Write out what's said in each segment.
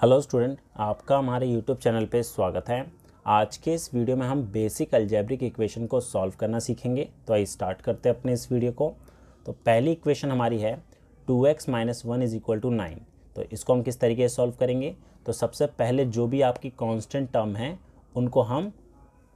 hello student आपका हमारे YouTube channel पे स्वागत है आज के इस वीडियो में हम बेसिक अल्जैब्रिक इक्वेशन को सॉल्व करना सीखेंगे तो आइए स्टार्ट करते हैं अपने इस वीडियो को तो पहली इक्वेशन हमारी है two X minus one is equal to nine तो इसको हम किस तरीके से सॉल्व करेंगे तो सबसे पहले जो भी आपकी कॉन्स्टेंट टर्म है उनको हम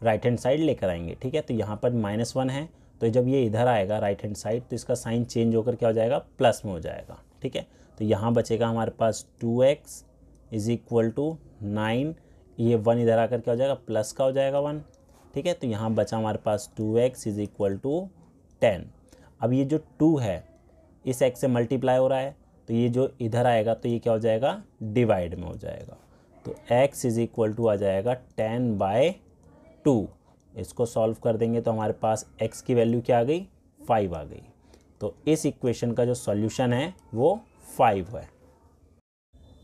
राइट हैंड साइड लेकर आएंगे ठीक है तो यहाँ पर माइनस वन है तो जब ये इधर आएगा राइट हैंड साइड तो इसका साइन चेंज होकर क्या हो जाएगा प्लस में हो जाएगा ठीक है तो यहाँ बचेगा हमारे पास two X is equal to nine ये वन इधर आकर क्या हो जाएगा प्लस का हो जाएगा वन ठीक है तो यहाँ बचा हमारे पास two X is equal to ten अब ये जो टू है इस एक्स से मल्टीप्लाई हो रहा है तो ये जो इधर आएगा तो ये क्या हो जाएगा डिवाइड में हो जाएगा तो एक्स इज इक्वल टू आ जाएगा टेन बाय टू इसको सॉल्व कर देंगे तो हमारे पास एक्स की वैल्यू क्या आ गई फाइव आ गई तो इस इक्वेशन का जो सॉल्यूशन है वो फाइव है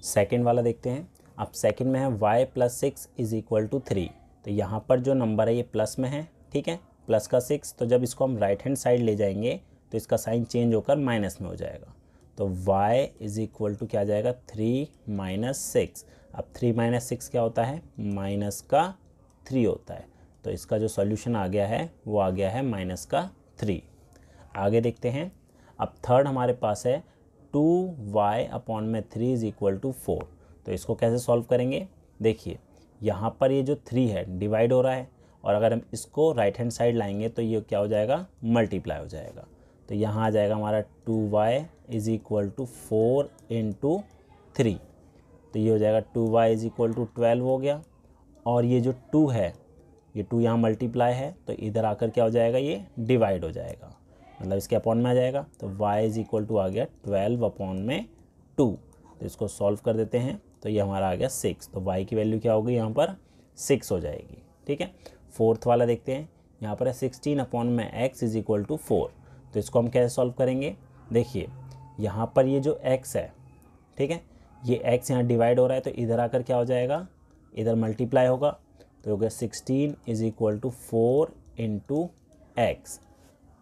सेकेंड वाला देखते हैं अब सेकेंड में है Y plus six is equal to three तो यहाँ पर जो नंबर है ये प्लस में है ठीक है प्लस का सिक्स तो जब इसको हम राइट हैंड साइड ले जाएंगे तो इसका साइन चेंज होकर माइनस में हो जाएगा तो y इज इक्वल टू क्या जाएगा थ्री माइनस सिक्स अब थ्री माइनस सिक्स क्या होता है माइनस का थ्री होता है तो इसका जो सॉल्यूशन आ गया है वो आ गया है माइनस का थ्री आगे देखते हैं अब थर्ड हमारे पास है टू वाई अपॉन में three is equal to four तो इसको कैसे सॉल्व करेंगे देखिए यहाँ पर ये जो थ्री है डिवाइड हो रहा है और अगर हम इसको राइट हैंड साइड लाएंगे तो ये क्या हो जाएगा मल्टीप्लाई हो जाएगा तो यहाँ आ जाएगा हमारा two Y is equal to four into three तो ये हो जाएगा two Y is equal to twelve हो गया और ये जो टू है ये टू यहाँ मल्टीप्लाई है तो इधर आकर क्या हो जाएगा ये डिवाइड हो जाएगा मतलब इसके अपॉन में आ जाएगा तो y इज इक्वल टू आ गया ट्वेल्व अपॉन में टू तो इसको सॉल्व कर देते हैं तो ये हमारा आ गया सिक्स तो y की वैल्यू क्या होगी यहाँ पर सिक्स हो जाएगी ठीक है फोर्थ वाला देखते हैं यहाँ पर है सिक्सटीन अपॉन में x is equal to four तो इसको हम कैसे सॉल्व करेंगे देखिए यहाँ पर ये जो x है ठीक है ये x यहाँ डिवाइड हो रहा है तो इधर आकर क्या हो जाएगा इधर मल्टीप्लाई होगा तो हो गया sixteen is equal to four into x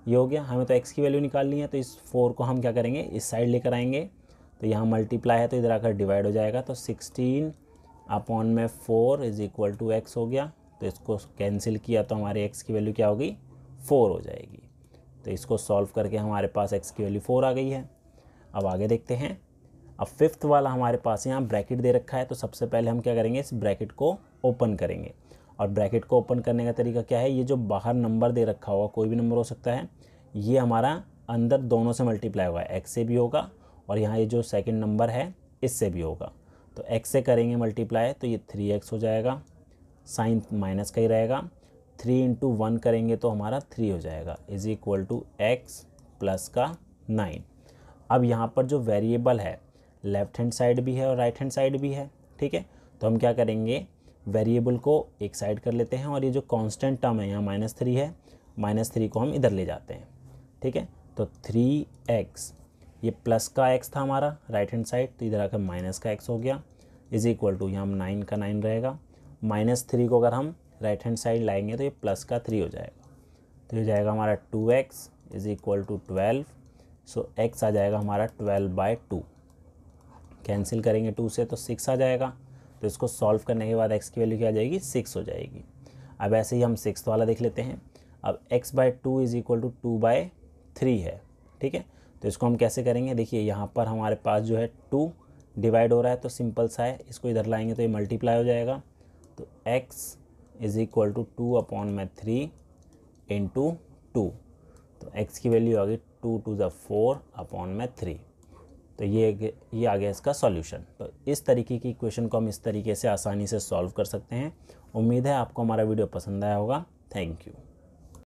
ये हो गया हमें तो एक्स की वैल्यू निकालनी है तो इस फोर को हम क्या करेंगे इस साइड लेकर आएंगे तो यहाँ मल्टीप्लाई है तो इधर आकर डिवाइड हो जाएगा तो सिक्सटीन अपॉन में four is equal to x हो गया तो इसको कैंसिल किया तो हमारे एक्स की वैल्यू क्या होगी फोर हो जाएगी तो इसको सॉल्व करके हमारे पास एक्स की वैल्यू फोर आ गई है अब आगे देखते हैं अब फिफ्थ वाला हमारे पास यहाँ ब्रैकेट दे रखा है तो सबसे पहले हम क्या करेंगे इस ब्रैकेट को ओपन करेंगे और ब्रैकेट को ओपन करने का तरीका क्या है ये जो बाहर नंबर दे रखा हुआ कोई भी नंबर हो सकता है ये हमारा अंदर दोनों से मल्टीप्लाई हुआ है एक्स से भी होगा और यहाँ ये जो सेकेंड नंबर है इससे भी होगा तो एक्स से करेंगे मल्टीप्लाई तो ये थ्री एक्स हो जाएगा साइन माइनस का ही रहेगा थ्री इंटू वन करेंगे तो हमारा थ्री हो जाएगा is equal to x plus का नाइन अब यहाँ पर जो वेरिएबल है लेफ्ट हैंड साइड भी है और राइट हैंड साइड भी है ठीक है तो हम क्या करेंगे वेरिएबल को एक साइड कर लेते हैं और ये जो कांस्टेंट टर्म है यहाँ माइनस थ्री है माइनस थ्री को हम इधर ले जाते हैं ठीक है तो थ्री एक्स ये प्लस का एक्स था हमारा राइट हैंड साइड तो इधर आकर माइनस का एक्स हो गया इज़ इक्वल टू यहाँ नाइन का नाइन रहेगा माइनस थ्री को अगर हम राइट हैंड साइड लाएंगे तो ये प्लस का थ्री हो जाएगा तो ये जाएगा हमारा two x is equal to twelve so x आ जाएगा हमारा ट्वेल्व बाय टू कैंसिल करेंगे टू से तो सिक्स आ जाएगा तो इसको सॉल्व करने के बाद एक्स की वैल्यू क्या आ जाएगी सिक्स हो जाएगी अब ऐसे ही हम सिक्स वाला देख लेते हैं अब x by two is equal to two by three है ठीक है तो इसको हम कैसे करेंगे देखिए यहाँ पर हमारे पास जो है टू डिवाइड हो रहा है तो सिंपल सा है इसको इधर लाएंगे तो ये मल्टीप्लाई हो जाएगा तो x is equal to two upon में थ्री इंटू टू तो एक्स की वैल्यू आ गई टू टू ज फोर अपॉन में थ्री तो ये ये आ गया इसका सॉल्यूशन तो इस तरीके की क्वेश्चन को हम इस तरीके से आसानी से सॉल्व कर सकते हैं उम्मीद है आपको हमारा वीडियो पसंद आया होगा थैंक यू